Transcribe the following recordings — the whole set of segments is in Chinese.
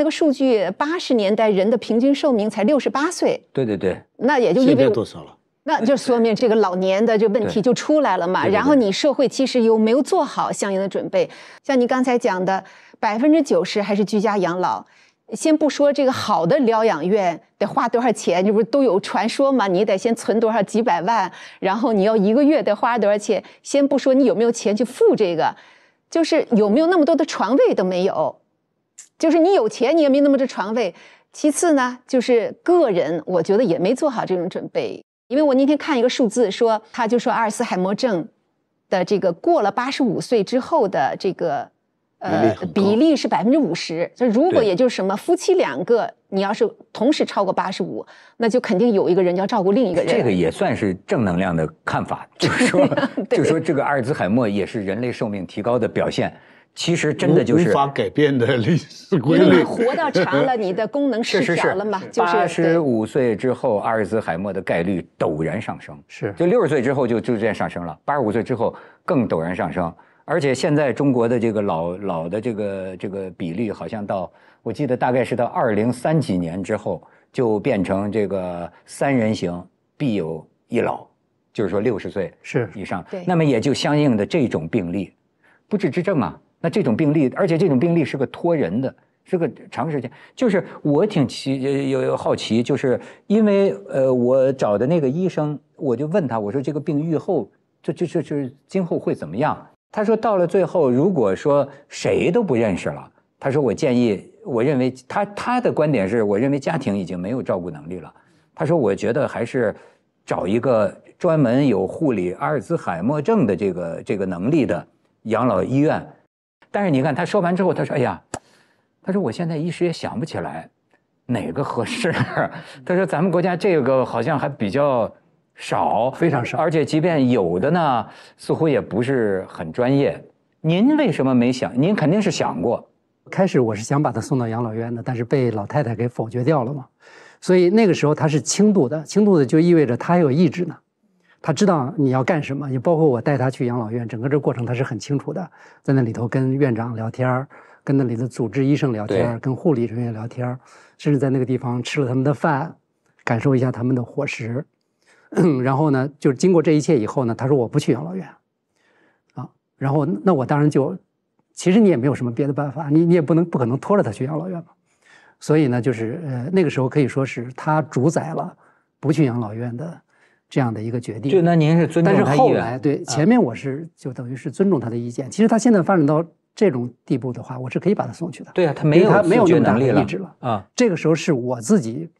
那个数据，八十年代人的平均寿命才六十八岁。对对对。那也就没有多少了。那就说明这个老年的这问题就出来了嘛。然后你社会其实又没有做好相应的准备。像你刚才讲的，百分之九十还是居家养老。先不说这个好的疗养院得花多少钱，这不都有传说嘛？你得先存多少几百万，然后你要一个月得花多少钱？先不说你有没有钱去付这个，就是有没有那么多的床位都没有。就是你有钱，你也没那么多床位。其次呢，就是个人，我觉得也没做好这种准备。因为我那天看一个数字，说他就说阿尔茨海默症的这个过了八十五岁之后的这个，呃，比例是百分之五十。就如果也就是什么夫妻两个，你要是同时超过八十五，那就肯定有一个人要照顾另一个人。这个也算是正能量的看法，就是说，就说这个阿尔兹海默也是人类寿命提高的表现。其实真的就是无法改变的历史规律。因为活到长了，你的功能 失调了嘛。就是。八十五岁之后，阿尔兹海默的概率陡然上升。是。就六十岁之后就逐渐上升了，八十五岁之后更陡然上升。而且现在中国的这个老老的这个这个比率，好像到我记得大概是到二零三几年之后，就变成这个三人行必有一老，就是说六十岁是以上。对。那么也就相应的这种病例，不治之症啊。那这种病例，而且这种病例是个拖人的，是个长时间。就是我挺奇有有好奇，就是因为呃，我找的那个医生，我就问他，我说这个病愈后就就就就今后会怎么样？他说到了最后，如果说谁都不认识了，他说我建议，我认为他他的观点是我认为家庭已经没有照顾能力了。他说我觉得还是找一个专门有护理阿尔兹海默症的这个这个能力的养老医院。但是你看，他说完之后，他说：“哎呀，他说我现在一时也想不起来，哪个合适。”他说：“咱们国家这个好像还比较少，非常少，而且即便有的呢，似乎也不是很专业。”您为什么没想？您肯定是想过。开始我是想把他送到养老院的，但是被老太太给否决掉了嘛。所以那个时候他是轻度的，轻度的就意味着他有意志呢。他知道你要干什么，也包括我带他去养老院，整个这过程他是很清楚的。在那里头跟院长聊天儿，跟那里的主治医生聊天儿，跟护理人员聊天儿，甚至在那个地方吃了他们的饭，感受一下他们的伙食。然后呢，就是经过这一切以后呢，他说我不去养老院，啊，然后那我当然就，其实你也没有什么别的办法，你你也不能不可能拖着他去养老院嘛。所以呢，就是呃那个时候可以说是他主宰了不去养老院的。这样的一个决定，就那您是尊重他意愿。对，前面我是就等于是尊重他的意见。其实他现在发展到这种地步的话，我是可以把他送去的。对啊，他没有他没有那么大的意志了啊。这个时候是我自己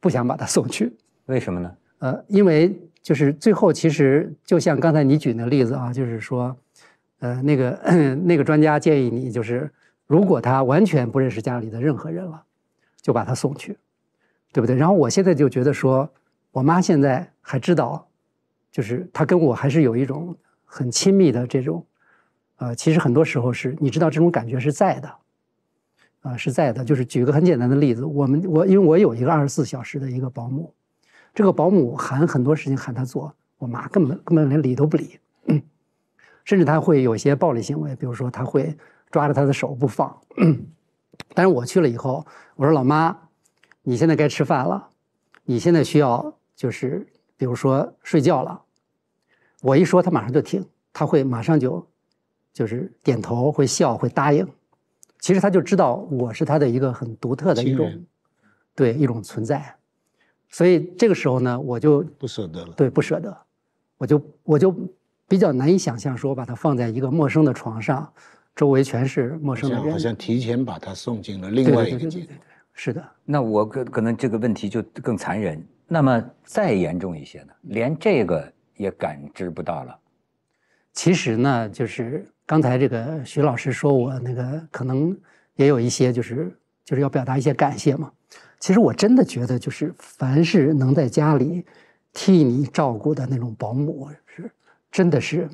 不想把他送去。为什么呢？呃，因为就是最后其实就像刚才你举那个例子啊，就是说，呃，那个 那个专家建议你，就是如果他完全不认识家里的任何人了，就把他送去，对不对？然后我现在就觉得说。我妈现在还知道，就是她跟我还是有一种很亲密的这种，呃，其实很多时候是你知道这种感觉是在的，啊，是在的。就是举个很简单的例子，我们我因为我有一个二十四小时的一个保姆，这个保姆喊很多事情喊她做，我妈根本根本连理都不理，甚至她会有些暴力行为，比如说她会抓着她的手不放。但是我去了以后，我说老妈，你现在该吃饭了，你现在需要。就是，比如说睡觉了，我一说他马上就听，他会马上就，就是点头，会笑，会答应。其实他就知道我是他的一个很独特的一种，对一种存在。所以这个时候呢，我就不舍得了，对不舍得，我就我就比较难以想象，说把它放在一个陌生的床上，周围全是陌生的人，好像提前把他送进了另外一个世界，是的。那我可可能这个问题就更残忍。那么再严重一些呢？连这个也感知不到了。其实呢，就是刚才这个徐老师说我那个可能也有一些，就是就是要表达一些感谢嘛。其实我真的觉得，就是凡是能在家里替你照顾的那种保姆，是真的是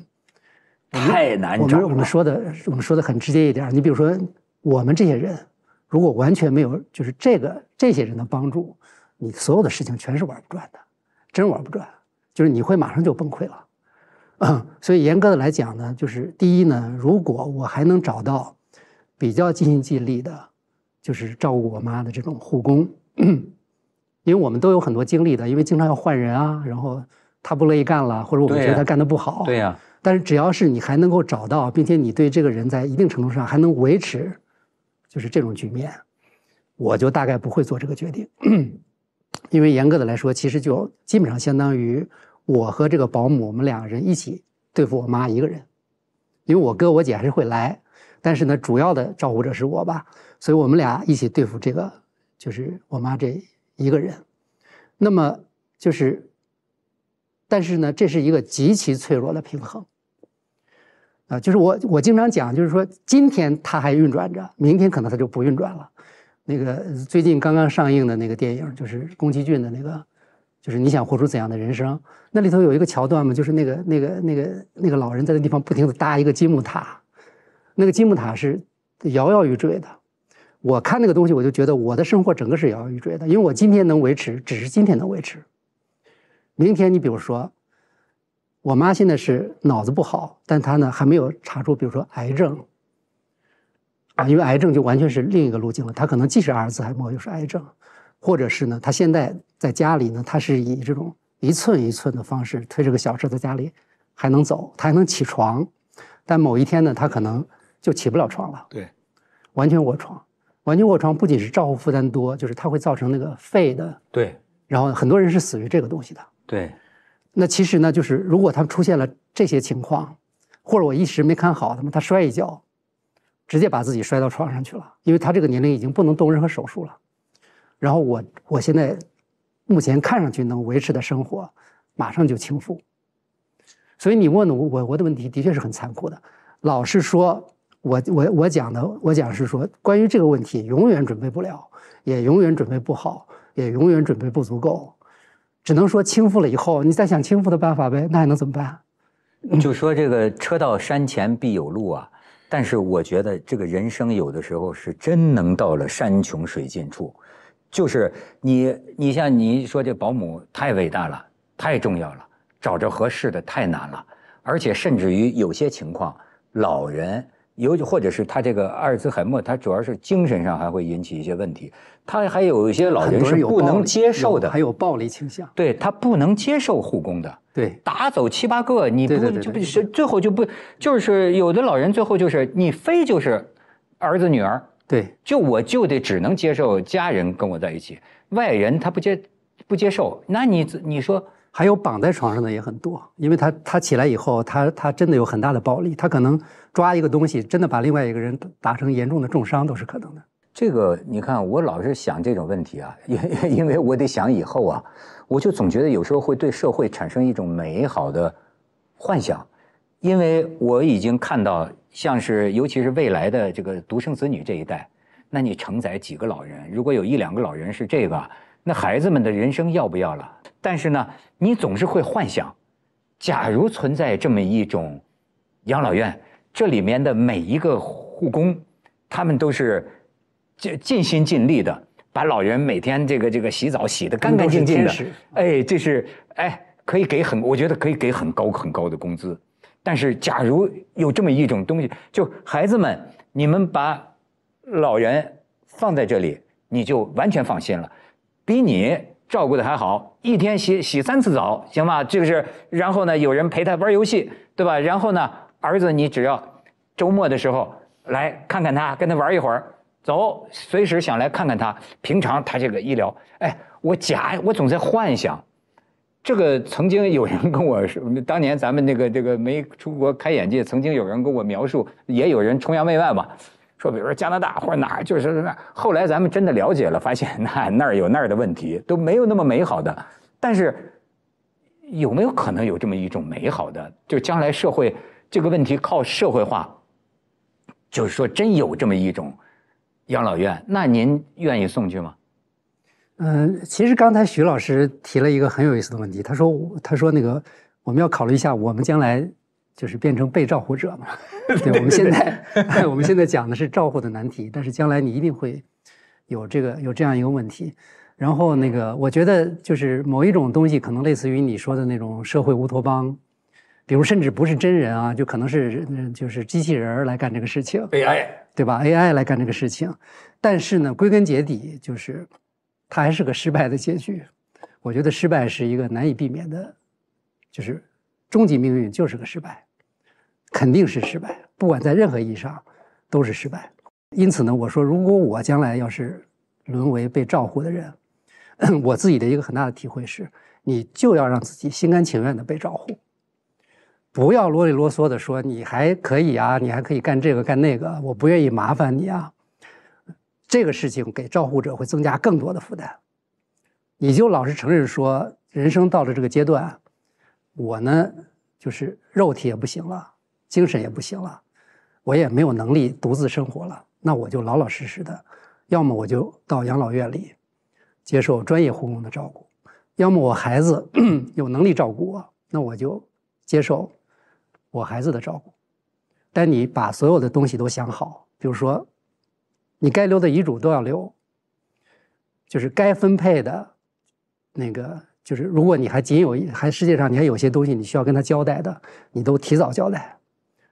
太难找。了。我们说的，我们说的很直接一点。你比如说，我们这些人如果完全没有就是这个这些人的帮助。你所有的事情全是玩不转的，真玩不转，就是你会马上就崩溃了。所以严格的来讲呢，就是第一呢，如果我还能找到比较尽心尽力的，就是照顾我妈的这种护工，因为我们都有很多经历的，因为经常要换人啊，然后他不乐意干了，或者我们觉得他干的不好。对呀。但是只要是你还能够找到，并且你对这个人在一定程度上还能维持，就是这种局面，我就大概不会做这个决定。因为严格的来说，其实就基本上相当于我和这个保姆，我们两个人一起对付我妈一个人。因为我哥我姐还是会来，但是呢，主要的照顾者是我吧，所以我们俩一起对付这个就是我妈这一个人。那么就是，但是呢，这是一个极其脆弱的平衡。啊，就是我我经常讲，就是说今天它还运转着，明天可能它就不运转了。那个最近刚刚上映的那个电影，就是宫崎骏的那个，就是你想活出怎样的人生？那里头有一个桥段嘛，就是那个那个那个那个老人在那地方不停地搭一个积木塔，那个积木塔是摇摇欲坠的。我看那个东西，我就觉得我的生活整个是摇摇欲坠的，因为我今天能维持，只是今天能维持。明天你比如说，我妈现在是脑子不好，但她呢还没有查出，比如说癌症。啊，因为癌症就完全是另一个路径了。他可能既是阿尔茨海默，又是癌症，或者是呢，他现在在家里呢，他是以这种一寸一寸的方式推着个小车在家里还能走，他还能起床，但某一天呢，他可能就起不了床了。对，完全卧床，完全卧床不仅是照顾负担多，就是它会造成那个肺的对，然后很多人是死于这个东西的。对，那其实呢，就是如果他出现了这些情况，或者我一时没看好他妈他摔一跤。直接把自己摔到床上去了，因为他这个年龄已经不能动任何手术了。然后我我现在目前看上去能维持的生活，马上就倾覆。所以你问的我，我的问题的确是很残酷的。老实说，我我我讲的，我讲是说，关于这个问题，永远准备不了，也永远准备不好，也永远准备不足够，只能说倾覆了以后，你再想倾覆的办法呗，那还能怎么办？就说这个车到山前必有路啊。但是我觉得这个人生有的时候是真能到了山穷水尽处，就是你你像你说这保姆太伟大了，太重要了，找着合适的太难了，而且甚至于有些情况，老人。尤其或者是他这个阿尔兹海默，他主要是精神上还会引起一些问题，他还有一些老人是不能接受的，还有暴力倾向，对他不能接受护工的，对打走七八个，你不就是最后就不就是有的老人最后就是你非就是儿子女儿，对就我就得只能接受家人跟我在一起，外人他不接不接受，那你你说。还有绑在床上的也很多，因为他他起来以后，他他真的有很大的暴力，他可能抓一个东西，真的把另外一个人打成严重的重伤都是可能的。这个你看，我老是想这种问题啊，因因为我得想以后啊，我就总觉得有时候会对社会产生一种美好的幻想，因为我已经看到，像是尤其是未来的这个独生子女这一代，那你承载几个老人？如果有一两个老人是这个，那孩子们的人生要不要了？但是呢，你总是会幻想，假如存在这么一种养老院，这里面的每一个护工，他们都是尽尽心尽力的，把老人每天这个这个洗澡洗得干干净净的。哎，这是哎，可以给很，我觉得可以给很高很高的工资。但是假如有这么一种东西，就孩子们，你们把老人放在这里，你就完全放心了，比你。照顾的还好，一天洗洗三次澡，行吧？这个是，然后呢，有人陪他玩游戏，对吧？然后呢，儿子，你只要周末的时候来看看他，跟他玩一会儿，走，随时想来看看他。平常他这个医疗，哎，我假，我总在幻想。这个曾经有人跟我说，当年咱们那个这个没出国开眼界，曾经有人跟我描述，也有人崇洋媚外吧。说，比如说加拿大或者哪儿，就是那后来咱们真的了解了，发现那 那儿有那儿的问题，都没有那么美好的。但是有没有可能有这么一种美好的？就将来社会这个问题靠社会化，就是说真有这么一种养老院，那您愿意送去吗？嗯，其实刚才徐老师提了一个很有意思的问题，他说他说那个我们要考虑一下我们将来。就是变成被照护者嘛，对，我们现在，我们现在讲的是照护的难题，但是将来你一定会，有这个有这样一个问题，然后那个，我觉得就是某一种东西可能类似于你说的那种社会乌托邦，比如甚至不是真人啊，就可能是就是机器人来干这个事情，AI 对吧？AI 来干这个事情，但是呢，归根结底就是，它还是个失败的结局，我觉得失败是一个难以避免的，就是终极命运就是个失败。肯定是失败，不管在任何意义上，都是失败。因此呢，我说，如果我将来要是沦为被照护的人，我自己的一个很大的体会是，你就要让自己心甘情愿的被照护，不要啰里啰嗦的说你还可以啊，你还可以干这个干那个，我不愿意麻烦你啊，这个事情给照护者会增加更多的负担。你就老是承认说，人生到了这个阶段，我呢就是肉体也不行了。精神也不行了，我也没有能力独自生活了。那我就老老实实的，要么我就到养老院里接受专业护工的照顾，要么我孩子 有能力照顾我，那我就接受我孩子的照顾。但你把所有的东西都想好，比如说你该留的遗嘱都要留，就是该分配的，那个就是如果你还仅有一还世界上你还有些东西你需要跟他交代的，你都提早交代。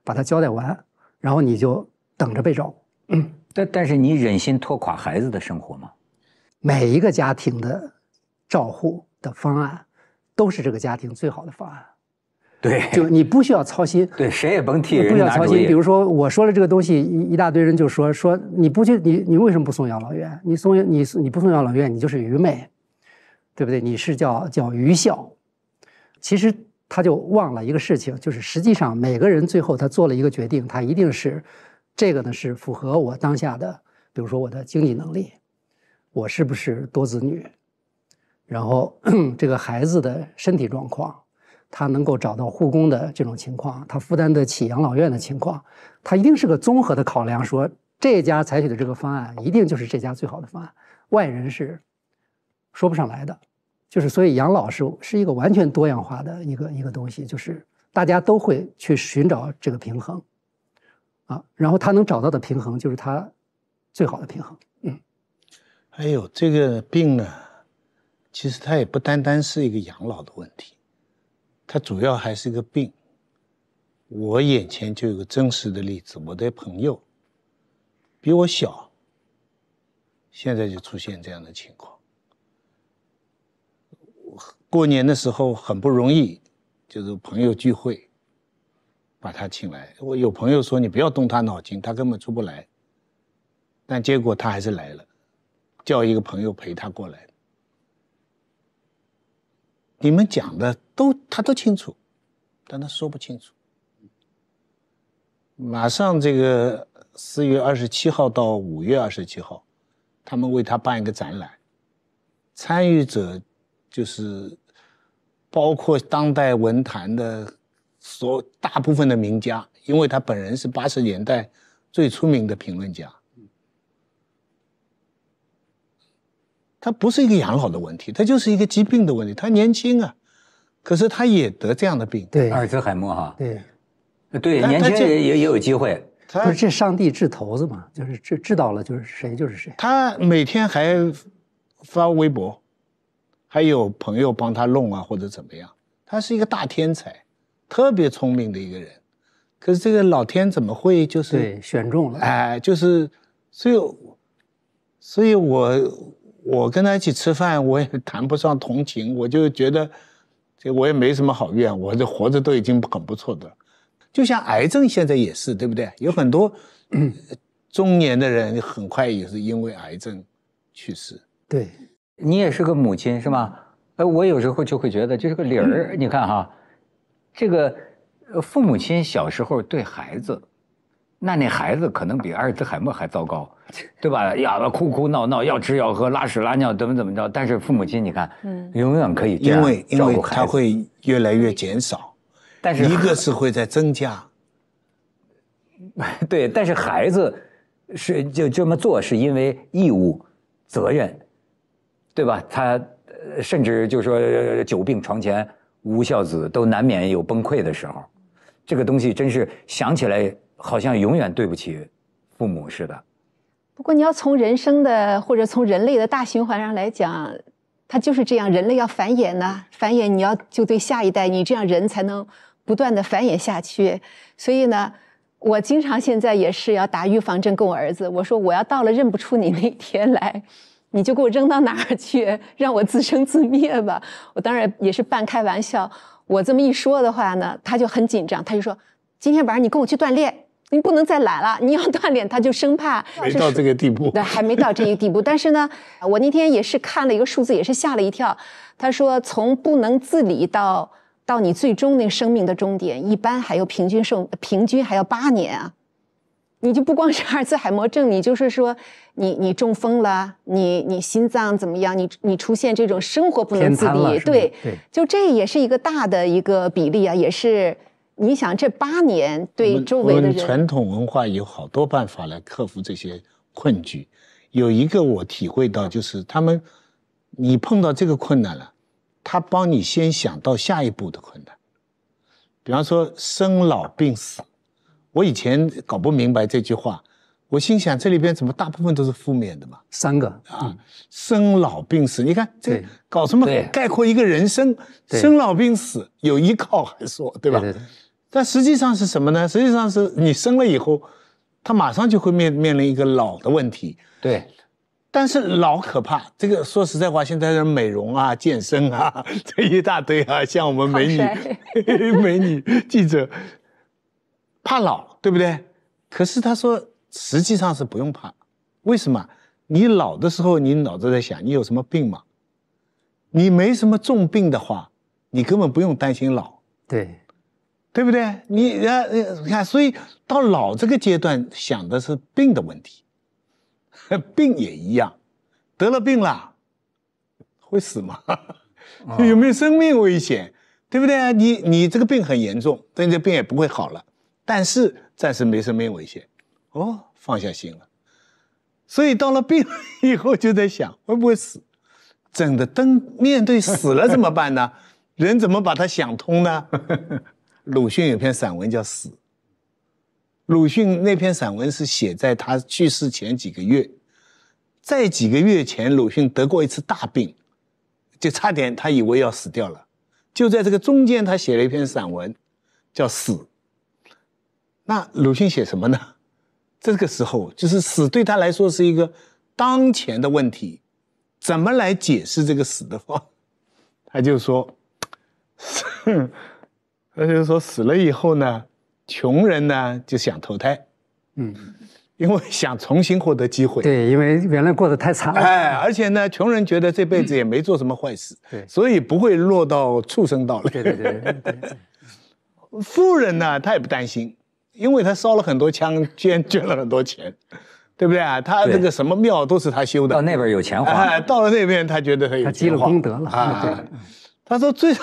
把它交代完，然后你就等着被照顾。但但是你忍心拖垮孩子的生活吗？每一个家庭的照护的方案都是这个家庭最好的方案。对，就你不需要操心。对，谁也甭替人不需要操心。比如说我说了这个东西，一一大堆人就说说你不去，你你为什么不送养老院？你送你你不送养老院，你就是愚昧，对不对？你是叫叫愚孝。其实。他就忘了一个事情，就是实际上每个人最后他做了一个决定，他一定是这个呢是符合我当下的，比如说我的经济能力，我是不是多子女，然后 这个孩子的身体状况，他能够找到护工的这种情况，他负担得起养老院的情况，他一定是个综合的考量。说这家采取的这个方案，一定就是这家最好的方案。外人是说不上来的。就是，所以养老是是一个完全多样化的一个一个东西，就是大家都会去寻找这个平衡，啊，然后他能找到的平衡就是他最好的平衡，嗯。还有这个病呢，其实它也不单单是一个养老的问题，它主要还是个病。我眼前就有个真实的例子，我的朋友比我小，现在就出现这样的情况。过年的时候很不容易，就是朋友聚会，把他请来。我有朋友说你不要动他脑筋，他根本出不来。但结果他还是来了，叫一个朋友陪他过来。你们讲的都他都清楚，但他说不清楚。马上这个四月二十七号到五月二十七号，他们为他办一个展览，参与者就是。包括当代文坛的所大部分的名家，因为他本人是八十年代最出名的评论家。他不是一个养老的问题，他就是一个疾病的问题。他年轻啊，可是他也得这样的病。对阿尔兹海默哈？对，对，年轻人也也有机会。他不是这上帝掷骰子嘛？就是知知道了，就是谁就是谁。他每天还发微博。还有朋友帮他弄啊，或者怎么样？他是一个大天才，特别聪明的一个人。可是这个老天怎么会就是选中了？哎，就是，所以，所以我我跟他一起吃饭，我也谈不上同情，我就觉得，这我也没什么好怨，我这活着都已经很不错的。就像癌症现在也是，对不对？有很多中年的人很快也是因为癌症去世。对。你也是个母亲是吗？呃，我有时候就会觉得，就是个理儿。你看哈，这个父母亲小时候对孩子，那那孩子可能比阿尔兹海默还糟糕，对吧？哑巴哭哭闹闹，要吃要喝，拉屎拉尿怎么怎么着。但是父母亲，你看，嗯，永远可以因为因为他会越来越减少，但是一个是会在增加，对。但是孩子是就这么做，是因为义务责任。对吧？他甚至就说“久病床前无孝子”，都难免有崩溃的时候。这个东西真是想起来好像永远对不起父母似的。不过你要从人生的或者从人类的大循环上来讲，它就是这样。人类要繁衍呢，繁衍你要就对下一代，你这样人才能不断的繁衍下去。所以呢，我经常现在也是要打预防针跟我儿子，我说我要到了认不出你那天来。你就给我扔到哪儿去，让我自生自灭吧。我当然也是半开玩笑。我这么一说的话呢，他就很紧张，他就说：“今天晚上你跟我去锻炼，你不能再懒了，你要锻炼。”他就生怕没到这个地步，对，还没到这个地步。但是呢，我那天也是看了一个数字，也是吓了一跳。他说，从不能自理到到你最终那生命的终点，一般还要平均剩平均还要八年啊。你就不光是 阿尔茨海默症，你就是说，你你中风了，你你心脏怎么样？你你出现这种生活不能自理，对，就这也是一个大的一个比例啊，也是你想这八年对周围的人，我们传统文化有好多办法来克服这些困局，有一个我体会到就是他们，你碰到这个困难了，他帮你先想到下一步的困难，比方说生老病死。我以前搞不明白这句话，我心想这里边怎么大部分都是负面的嘛？三个啊，生老病死，你看这搞什么概括一个人生？生老病死有依靠还说对吧？但实际上是什么呢？实际上是你生了以后，他马上就会面面临一个老的问题。对，但是老可怕，这个说实在话，现在美容啊、健身啊 这一大堆啊，像我们美女 美女记者。怕老，对不对？可是他说，实际上是不用怕。为什么？你老的时候，你脑子在想你有什么病吗？你没什么重病的话，你根本不用担心老。对，对不对？你呃，你看，所以到老这个阶段，想的是病的问题。病也一样，得了病了，会死吗？有没有生命危险？对不对你你这个病很严重，但你的病也不会好了。但是暂时没什么危险，哦，放下心了。所以到了病以后，就在想会不会死，真的，灯，面对死了怎么办呢？人怎么把它想通呢？鲁迅有篇散文叫《死》。鲁迅那篇散文是写在他去世前几个月，在几个月前，鲁迅得过一次大病，就差点他以为要死掉了。就在这个中间，他写了一篇散文，叫《死》。那鲁迅写什么呢？这个时候，就是死对他来说是一个当前的问题，怎么来解释这个死的话？他就说，他就说死了以后呢，穷人呢就想投胎，嗯，因为想重新获得机会。对，因为原来过得太惨。哎，而且呢，穷人觉得这辈子也没做什么坏事，对，所以不会落到畜生道对对对对对。富人呢，他也不担心。因为他烧了很多枪，捐捐了很多钱，对不对啊？他那个什么庙都是他修的。到那边有钱花。哎，到了那边他觉得他有。他积了功德了啊！对。他说：“最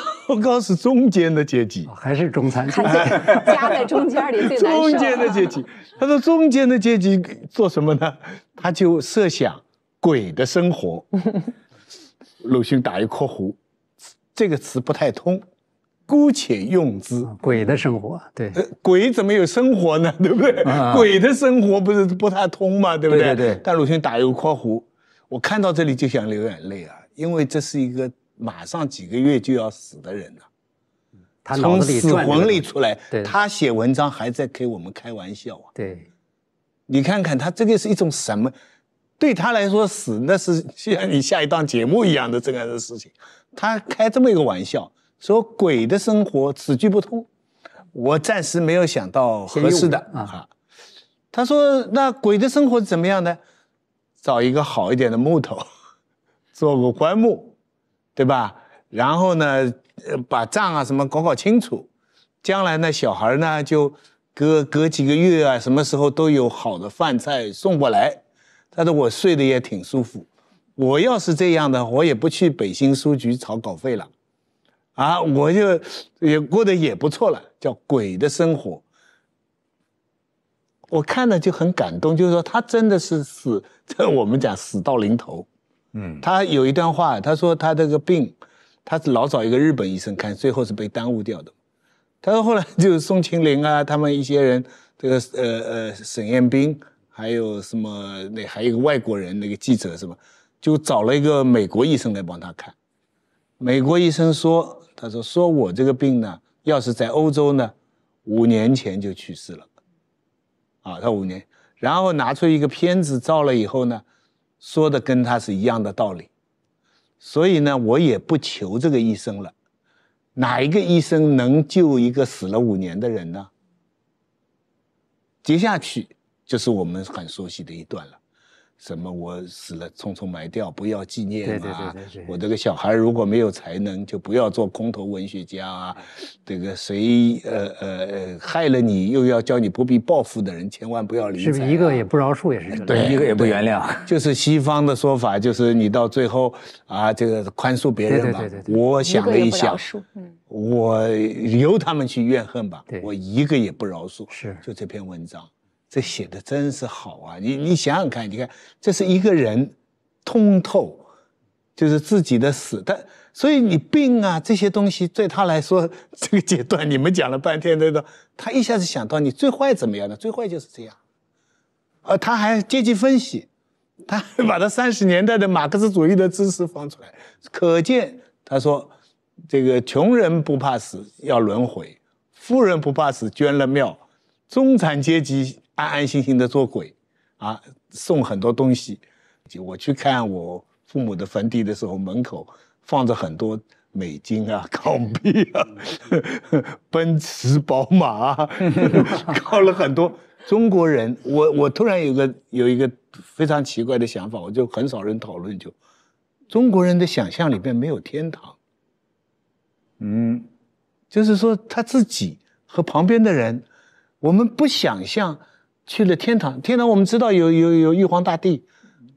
高是中间的阶级，还是中产阶级夹在中间里最难中间的阶级，他说：“中间的阶级做什么呢？他就设想鬼的生活。”鲁迅打一括弧，这个词不太通。姑且用之，鬼的生活，对，鬼怎么有生活呢？对不对？鬼的生活不是不太通吗？对不对？但鲁迅打一个括弧，我看到这里就想流眼泪啊，因为这是一个马上几个月就要死的人了，从死魂里出来，他写文章还在给我们开玩笑啊。对，你看看他这个是一种什么？对他来说死那是像你下一档节目一样的这样的事情，他开这么一个玩笑。说鬼的生活，此句不通，我暂时没有想到合适的啊。他说：“那鬼的生活是怎么样呢？找一个好一点的木头，做个棺木，对吧？然后呢，把账啊什么搞搞清楚，将来呢，小孩呢就隔隔几个月啊，什么时候都有好的饭菜送过来。他说我睡得也挺舒服，我要是这样的，我也不去北新书局炒稿费了。”啊，我就也过得也不错了，叫《鬼的生活》。我看了就很感动，就是说他真的是死，我们讲死到临头。嗯，他有一段话，他说他这个病，他是老找一个日本医生看，最后是被耽误掉的。他说后来就是宋庆龄啊，他们一些人，这个呃呃沈彦冰，还有什么那还有一个外国人那个记者什么，就找了一个美国医生来帮他看。美国医生说。他说：“说我这个病呢，要是在欧洲呢，五年前就去世了，啊，他五年，然后拿出一个片子照了以后呢，说的跟他是一样的道理，所以呢，我也不求这个医生了，哪一个医生能救一个死了五年的人呢？”接下去就是我们很熟悉的一段了。什么？我死了，匆匆埋掉，不要纪念啊。我这个小孩如果没有才能，就不要做空头文学家啊。这个谁呃呃呃害了你，又要叫你不必报复的人，千万不要理睬。是不是一个也不饶恕也是？对，一个也不原谅。就是西方的说法，就是你到最后啊，这个宽恕别人吧。对对对对。我想了一下，我由他们去怨恨吧。我一个也不饶恕。是。就这篇文章。这写的真是好啊！你你想想看，你看，这是一个人，通透，就是自己的死。但所以你病啊这些东西对他来说这个阶段，你们讲了半天这个他一下子想到你最坏怎么样的，最坏就是这样。啊，他还阶级分析，他还把他三十年代的马克思主义的知识放出来，可见他说，这个穷人不怕死要轮回，富人不怕死捐了庙，中产阶级。安安心心的做鬼，啊，送很多东西。就我去看我父母的坟地的时候，门口放着很多美金啊、港币啊、奔驰、宝马啊，搞了很多。中国人，我我突然有个有一个非常奇怪的想法，我就很少人讨论，就中国人的想象里边没有天堂。嗯，就是说他自己和旁边的人，我们不想象。去了天堂，天堂我们知道有有有玉皇大帝，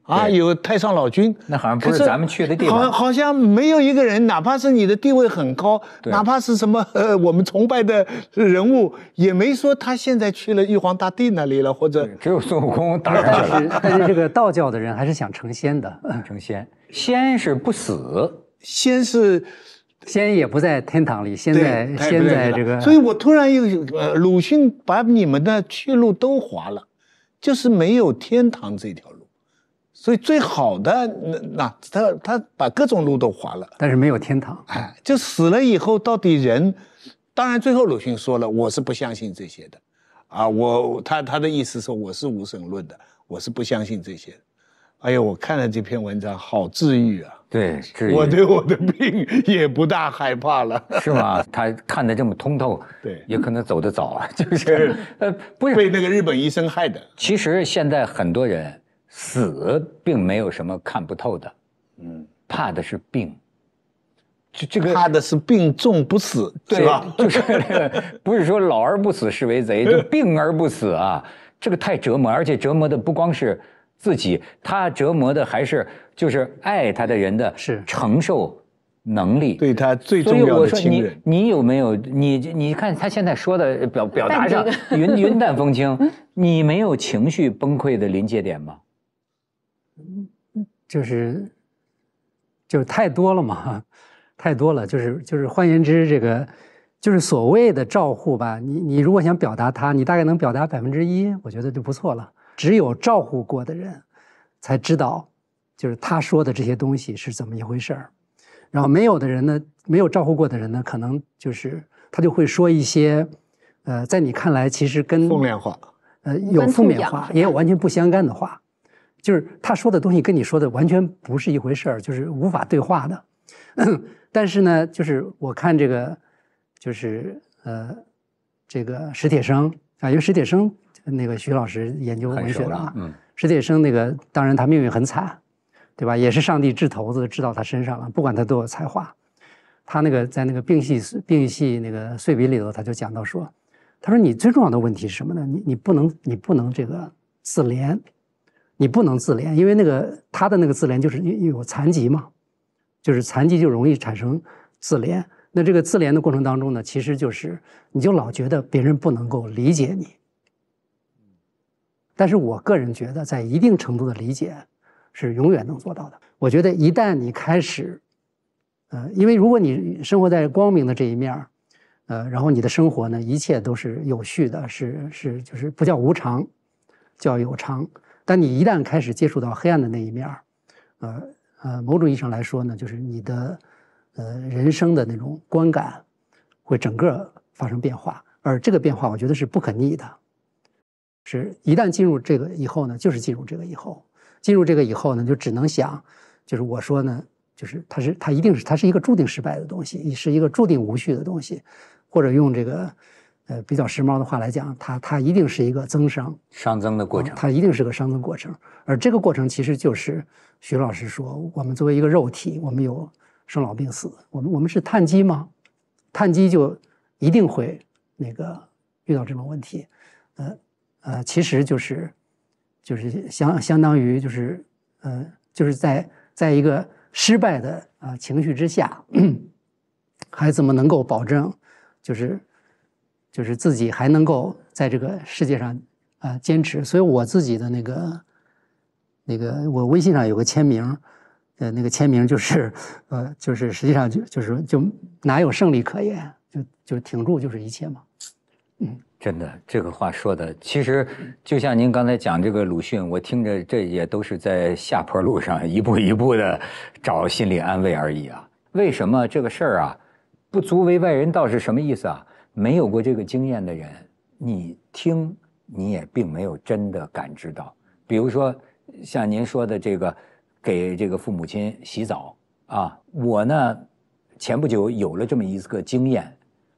啊，有太上老君。那好像不是咱们去的地方。好，好像没有一个人，哪怕是你的地位很高，哪怕是什么 呃我们崇拜的人物，也没说他现在去了玉皇大帝那里了，或者只有孙悟空。去了。但是这个道教的人还是想成仙的，成仙，仙是不死，仙是。先也不在天堂里，现在现在这个，所以我突然又呃，鲁迅把你们的去路都划了，就是没有天堂这条路，所以最好的那那他他把各种路都划了，但是没有天堂，哎，就死了以后到底人，当然最后鲁迅说了，我是不相信这些的，啊，我他他的意思是我是无神论的，我是不相信这些，哎呦，我看了这篇文章好治愈啊。对，我对我的病也不大害怕了，是吗？他看得这么通透，对，也可能走得早啊，就是呃，不是被那个日本医生害的。其实现在很多人死并没有什么看不透的，嗯，怕的是病，就这个怕的是病重不死，对吧？就是不是说老而不死是为贼，就病而不死啊，这个太折磨，而且折磨的不光是。自己，他折磨的还是就是爱他的人的承受能力。对他最重要的亲人，你有没有？你你看他现在说的表表达上云云淡风轻，你没有情绪崩溃的临界点吗？嗯，就是，就是太多了嘛，太多了。就是就是换言之，这个就是所谓的照护吧。你你如果想表达他，你大概能表达百分之一，我觉得就不错了。只有照护过的人，才知道，就是他说的这些东西是怎么一回事儿。然后没有的人呢，没有照护过的人呢，可能就是他就会说一些，呃，在你看来其实跟负面化，呃，有负面化，也有完全不相干的话，就是他说的东西跟你说的完全不是一回事儿，就是无法对话的。但是呢，就是我看这个，就是呃，这个史铁生啊，因为史铁生。那个徐老师研究文学的啊，嗯，史铁生那个当然他命运很惨，对吧？也是上帝掷骰子掷到他身上了，不管他多有才华，他那个在那个病系病系那个碎笔里头，他就讲到说，他说你最重要的问题是什么呢？你你不能你不能这个自怜，你不能自怜，因为那个他的那个自怜就是因因为有残疾嘛，就是残疾就容易产生自怜。那这个自怜的过程当中呢，其实就是你就老觉得别人不能够理解你。但是我个人觉得，在一定程度的理解，是永远能做到的。我觉得一旦你开始，呃，因为如果你生活在光明的这一面，呃，然后你的生活呢，一切都是有序的，是是，就是不叫无常，叫有常。但你一旦开始接触到黑暗的那一面，呃呃，某种意义上来说呢，就是你的呃人生的那种观感会整个发生变化，而这个变化，我觉得是不可逆的。是一旦进入这个以后呢，就是进入这个以后，进入这个以后呢，就只能想，就是我说呢，就是它是它一定是它是一个注定失败的东西，是一个注定无序的东西，或者用这个呃比较时髦的话来讲，它它一定是一个增生、熵增的过程，它一定是个熵增过程。而这个过程其实就是徐老师说，我们作为一个肉体，我们有生老病死，我们我们是碳基吗？碳基就一定会那个遇到这种问题，呃，呃，其实就是，就是相相当于就是，呃，就是在在一个失败的啊情绪之下，孩子们能够保证，就是，就是自己还能够在这个世界上啊坚持。所以我自己的那个，那个我微信上有个签名，呃，那个签名就是，呃，就是实际上就就是就哪有胜利可言，就就挺住就是一切嘛，嗯。真的，这个话说的，其实就像您刚才讲这个鲁迅，我听着这也都是在下坡路上，一步一步的找心理安慰而已啊。为什么这个事儿啊，不足为外人道是什么意思啊？没有过这个经验的人，你听你也并没有真的感知到。比如说像您说的这个，给这个父母亲洗澡啊，我呢前不久有了这么一个经验。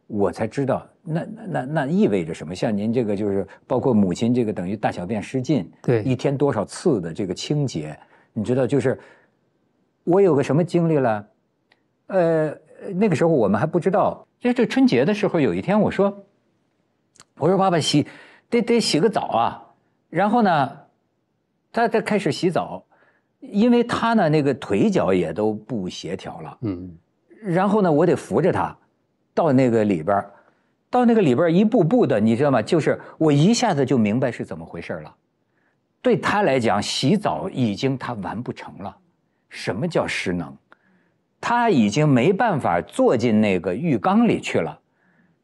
我才知道，那那那意味着什么？像您这个就是包括母亲这个等于大小便失禁，对，一天多少次的这个清洁，你知道就是，我有个什么经历了，呃，那个时候我们还不知道，这这春节的时候有一天我说，我说爸爸洗，得得洗个澡啊，然后呢，他他开始洗澡，因为他呢那个腿脚也都不协调了，嗯，然后呢我得扶着他。到那个里边到那个里边一步步的，你知道吗？就是我一下子就明白是怎么回事了。对他来讲，洗澡已经他完不成了。什么叫失能？他已经没办法坐进那个浴缸里去了。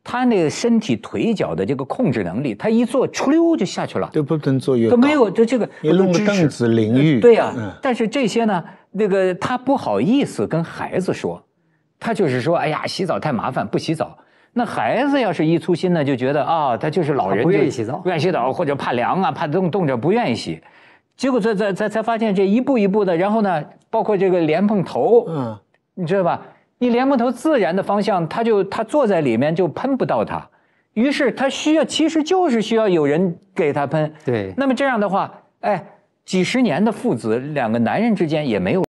他那个身体腿脚的这个控制能力，他一坐，出溜就下去了。都不能坐浴都没有，就这个。要弄个凳子淋浴。对呀，但是这些呢，那个他不好意思跟孩子说。他就是说，哎呀，洗澡太麻烦，不洗澡。那孩子要是一粗心呢，就觉得啊，他就是老人不愿意洗澡，或者怕凉啊，怕冻冻着，不愿意洗。结果，才才才才发现，这一步一步的，然后呢，包括这个莲蓬头，嗯，你知道吧？你莲蓬头自然的方向，他就他坐在里面就喷不到他，于是他需要，其实就是需要有人给他喷。对。那么这样的话，哎，几十年的父子，两个男人之间也没有。